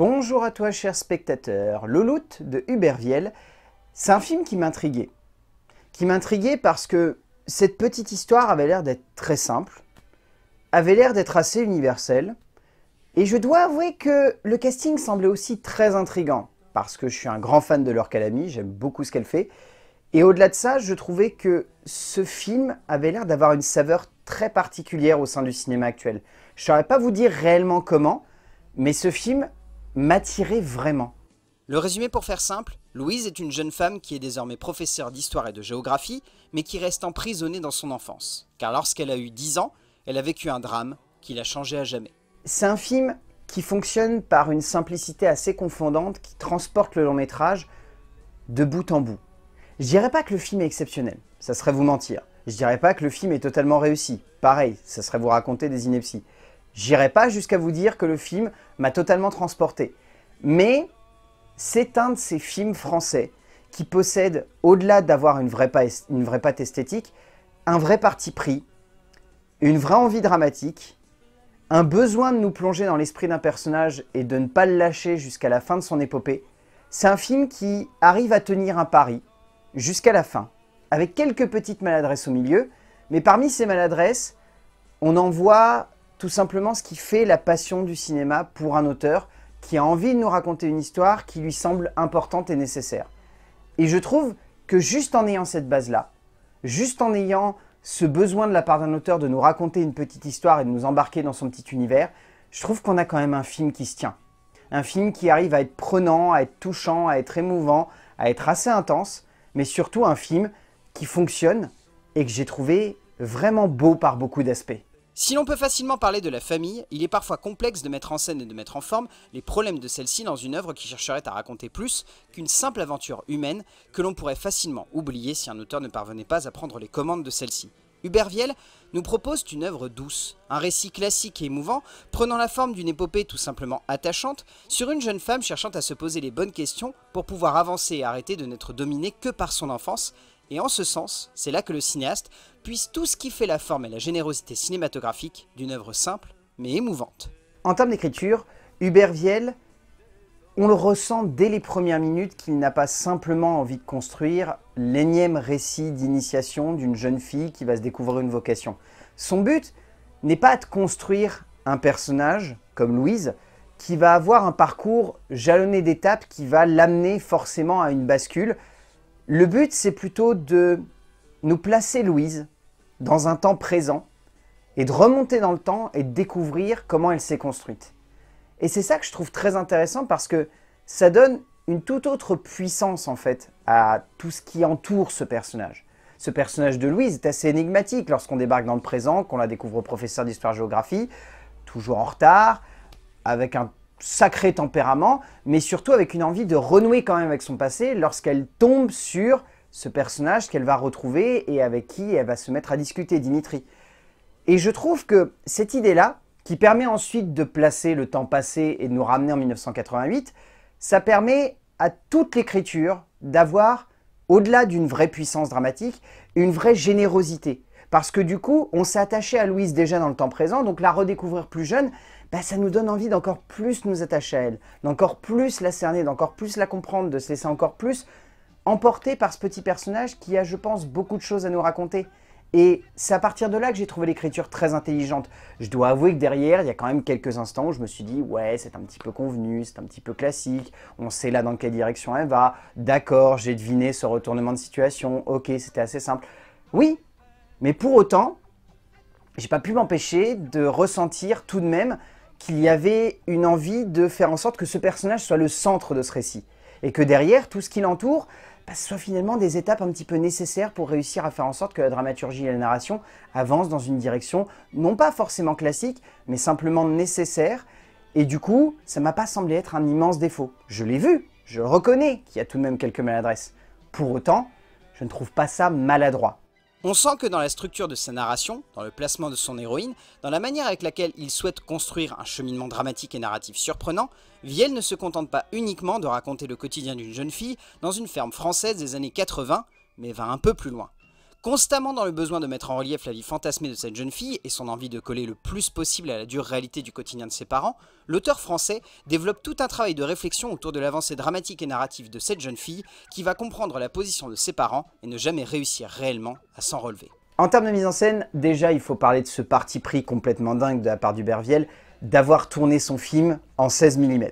Bonjour à toi cher spectateur, loot de Hubert C'est un film qui m'intriguait. Qui m'intriguait parce que cette petite histoire avait l'air d'être très simple, avait l'air d'être assez universelle, et je dois avouer que le casting semblait aussi très intrigant, parce que je suis un grand fan de leur calamie, j'aime beaucoup ce qu'elle fait, et au-delà de ça, je trouvais que ce film avait l'air d'avoir une saveur très particulière au sein du cinéma actuel. Je ne saurais pas vous dire réellement comment, mais ce film m'attirer vraiment. Le résumé pour faire simple, Louise est une jeune femme qui est désormais professeure d'histoire et de géographie, mais qui reste emprisonnée dans son enfance. Car lorsqu'elle a eu 10 ans, elle a vécu un drame qui l'a changé à jamais. C'est un film qui fonctionne par une simplicité assez confondante qui transporte le long métrage de bout en bout. Je dirais pas que le film est exceptionnel, ça serait vous mentir. Je dirais pas que le film est totalement réussi, pareil, ça serait vous raconter des inepties. J'irai pas jusqu'à vous dire que le film m'a totalement transporté. Mais c'est un de ces films français qui possède, au-delà d'avoir une, une vraie patte esthétique, un vrai parti pris, une vraie envie dramatique, un besoin de nous plonger dans l'esprit d'un personnage et de ne pas le lâcher jusqu'à la fin de son épopée. C'est un film qui arrive à tenir un pari jusqu'à la fin, avec quelques petites maladresses au milieu, mais parmi ces maladresses, on en voit tout simplement ce qui fait la passion du cinéma pour un auteur qui a envie de nous raconter une histoire qui lui semble importante et nécessaire. Et je trouve que juste en ayant cette base-là, juste en ayant ce besoin de la part d'un auteur de nous raconter une petite histoire et de nous embarquer dans son petit univers, je trouve qu'on a quand même un film qui se tient. Un film qui arrive à être prenant, à être touchant, à être émouvant, à être assez intense, mais surtout un film qui fonctionne et que j'ai trouvé vraiment beau par beaucoup d'aspects. Si l'on peut facilement parler de la famille, il est parfois complexe de mettre en scène et de mettre en forme les problèmes de celle-ci dans une œuvre qui chercherait à raconter plus qu'une simple aventure humaine que l'on pourrait facilement oublier si un auteur ne parvenait pas à prendre les commandes de celle-ci. Hubert nous propose une œuvre douce, un récit classique et émouvant, prenant la forme d'une épopée tout simplement attachante, sur une jeune femme cherchant à se poser les bonnes questions pour pouvoir avancer et arrêter de n'être dominée que par son enfance, et en ce sens, c'est là que le cinéaste puise tout ce qui fait la forme et la générosité cinématographique d'une œuvre simple mais émouvante. En termes d'écriture, Hubert Viel, on le ressent dès les premières minutes qu'il n'a pas simplement envie de construire l'énième récit d'initiation d'une jeune fille qui va se découvrir une vocation. Son but n'est pas de construire un personnage, comme Louise, qui va avoir un parcours jalonné d'étapes qui va l'amener forcément à une bascule, le but, c'est plutôt de nous placer Louise dans un temps présent et de remonter dans le temps et de découvrir comment elle s'est construite. Et c'est ça que je trouve très intéressant parce que ça donne une toute autre puissance en fait à tout ce qui entoure ce personnage. Ce personnage de Louise est assez énigmatique lorsqu'on débarque dans le présent, qu'on la découvre au professeur d'histoire-géographie, toujours en retard, avec un sacré tempérament, mais surtout avec une envie de renouer quand même avec son passé lorsqu'elle tombe sur ce personnage qu'elle va retrouver et avec qui elle va se mettre à discuter, Dimitri. Et je trouve que cette idée-là, qui permet ensuite de placer le temps passé et de nous ramener en 1988, ça permet à toute l'écriture d'avoir, au-delà d'une vraie puissance dramatique, une vraie générosité. Parce que du coup, on s'est attaché à Louise déjà dans le temps présent, donc la redécouvrir plus jeune, bah, ça nous donne envie d'encore plus nous attacher à elle, d'encore plus la cerner, d'encore plus la comprendre, de se laisser encore plus emporter par ce petit personnage qui a, je pense, beaucoup de choses à nous raconter. Et c'est à partir de là que j'ai trouvé l'écriture très intelligente. Je dois avouer que derrière, il y a quand même quelques instants où je me suis dit « Ouais, c'est un petit peu convenu, c'est un petit peu classique, on sait là dans quelle direction elle va, d'accord, j'ai deviné ce retournement de situation, ok, c'était assez simple. » Oui, mais pour autant, j'ai pas pu m'empêcher de ressentir tout de même qu'il y avait une envie de faire en sorte que ce personnage soit le centre de ce récit. Et que derrière, tout ce qui l'entoure, bah, soit finalement des étapes un petit peu nécessaires pour réussir à faire en sorte que la dramaturgie et la narration avancent dans une direction non pas forcément classique, mais simplement nécessaire. Et du coup, ça m'a pas semblé être un immense défaut. Je l'ai vu, je reconnais qu'il y a tout de même quelques maladresses. Pour autant, je ne trouve pas ça maladroit. On sent que dans la structure de sa narration, dans le placement de son héroïne, dans la manière avec laquelle il souhaite construire un cheminement dramatique et narratif surprenant, Vielle ne se contente pas uniquement de raconter le quotidien d'une jeune fille dans une ferme française des années 80, mais va un peu plus loin. Constamment dans le besoin de mettre en relief la vie fantasmée de cette jeune fille et son envie de coller le plus possible à la dure réalité du quotidien de ses parents, l'auteur français développe tout un travail de réflexion autour de l'avancée dramatique et narrative de cette jeune fille qui va comprendre la position de ses parents et ne jamais réussir réellement à s'en relever. En termes de mise en scène, déjà il faut parler de ce parti pris complètement dingue de la part du Berviel d'avoir tourné son film en 16 mm.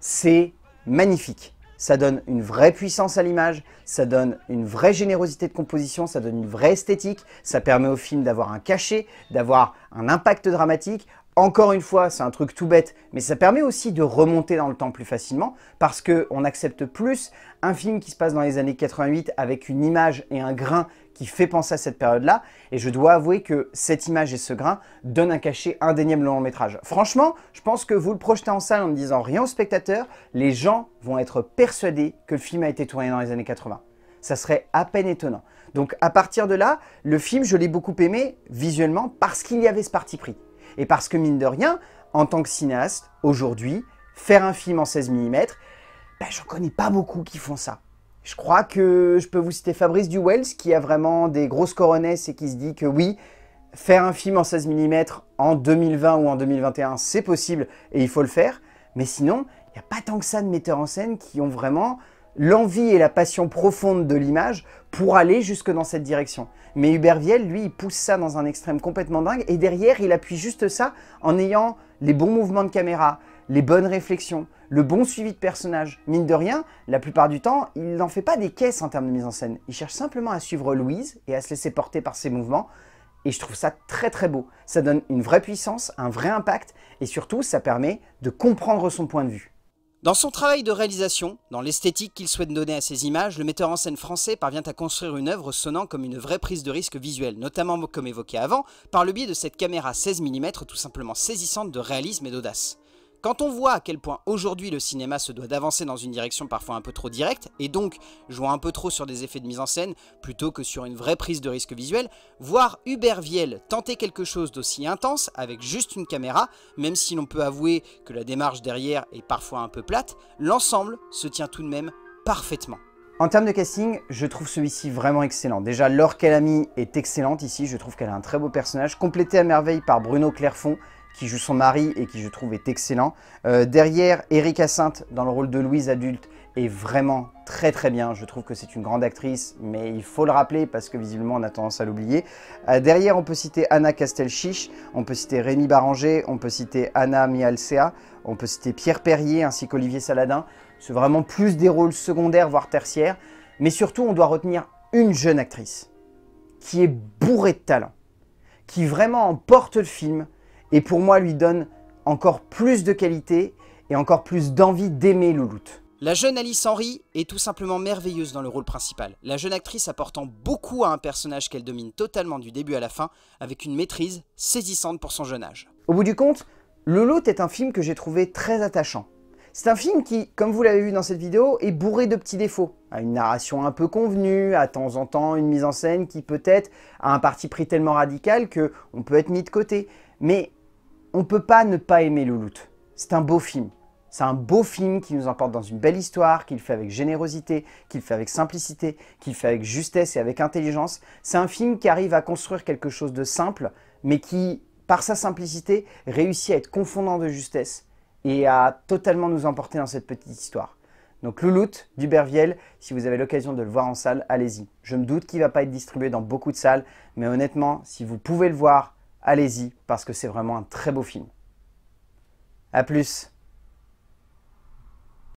C'est magnifique ça donne une vraie puissance à l'image, ça donne une vraie générosité de composition, ça donne une vraie esthétique, ça permet au film d'avoir un cachet, d'avoir un impact dramatique. Encore une fois, c'est un truc tout bête, mais ça permet aussi de remonter dans le temps plus facilement parce qu'on accepte plus un film qui se passe dans les années 88 avec une image et un grain qui fait penser à cette période-là. Et je dois avouer que cette image et ce grain donnent un cachet indéniable au long métrage. Franchement, je pense que vous le projetez en salle en ne disant rien aux spectateurs, les gens vont être persuadés que le film a été tourné dans les années 80 ça serait à peine étonnant. Donc à partir de là, le film, je l'ai beaucoup aimé visuellement parce qu'il y avait ce parti pris. Et parce que mine de rien, en tant que cinéaste, aujourd'hui, faire un film en 16 mm, ben, j'en connais pas beaucoup qui font ça. Je crois que je peux vous citer Fabrice Duwells qui a vraiment des grosses coronesses et qui se dit que oui, faire un film en 16 mm en 2020 ou en 2021, c'est possible et il faut le faire. Mais sinon, il n'y a pas tant que ça de metteurs en scène qui ont vraiment l'envie et la passion profonde de l'image pour aller jusque dans cette direction. Mais Hubert Viel, lui, il pousse ça dans un extrême complètement dingue et derrière, il appuie juste ça en ayant les bons mouvements de caméra, les bonnes réflexions, le bon suivi de personnage. Mine de rien, la plupart du temps, il n'en fait pas des caisses en termes de mise en scène. Il cherche simplement à suivre Louise et à se laisser porter par ses mouvements. Et je trouve ça très très beau. Ça donne une vraie puissance, un vrai impact et surtout, ça permet de comprendre son point de vue. Dans son travail de réalisation, dans l'esthétique qu'il souhaite donner à ses images, le metteur en scène français parvient à construire une œuvre sonnant comme une vraie prise de risque visuelle, notamment comme évoqué avant, par le biais de cette caméra 16 mm tout simplement saisissante de réalisme et d'audace. Quand on voit à quel point aujourd'hui le cinéma se doit d'avancer dans une direction parfois un peu trop directe, et donc jouant un peu trop sur des effets de mise en scène plutôt que sur une vraie prise de risque visuel, voir Hubert Viel tenter quelque chose d'aussi intense avec juste une caméra, même si l'on peut avouer que la démarche derrière est parfois un peu plate, l'ensemble se tient tout de même parfaitement. En termes de casting, je trouve celui-ci vraiment excellent. Déjà, Laure Calamy est excellente ici, je trouve qu'elle a un très beau personnage, complété à merveille par Bruno Clairfond, qui joue son mari et qui je trouve est excellent. Euh, derrière, Eric Sainte dans le rôle de Louise adulte est vraiment très très bien. Je trouve que c'est une grande actrice, mais il faut le rappeler parce que visiblement on a tendance à l'oublier. Euh, derrière, on peut citer Anna Castelchiche, on peut citer Rémi Baranger, on peut citer Anna Mialcea, on peut citer Pierre Perrier ainsi qu'Olivier Saladin. C'est vraiment plus des rôles secondaires, voire tertiaires. Mais surtout, on doit retenir une jeune actrice qui est bourrée de talent, qui vraiment emporte le film, et pour moi lui donne encore plus de qualité et encore plus d'envie d'aimer Louloute. La jeune Alice Henry est tout simplement merveilleuse dans le rôle principal, la jeune actrice apportant beaucoup à un personnage qu'elle domine totalement du début à la fin, avec une maîtrise saisissante pour son jeune âge. Au bout du compte, Louloute est un film que j'ai trouvé très attachant. C'est un film qui, comme vous l'avez vu dans cette vidéo, est bourré de petits défauts. À une narration un peu convenue, à temps en temps une mise en scène qui peut-être a un parti pris tellement radical que peut être mis de côté. Mais on ne peut pas ne pas aimer Louloute. C'est un beau film. C'est un beau film qui nous emporte dans une belle histoire, qu'il fait avec générosité, qu'il fait avec simplicité, qu'il fait avec justesse et avec intelligence. C'est un film qui arrive à construire quelque chose de simple, mais qui, par sa simplicité, réussit à être confondant de justesse et à totalement nous emporter dans cette petite histoire. Donc Louloute d'Uberviel, si vous avez l'occasion de le voir en salle, allez-y. Je me doute qu'il ne va pas être distribué dans beaucoup de salles, mais honnêtement, si vous pouvez le voir allez-y parce que c'est vraiment un très beau film. A plus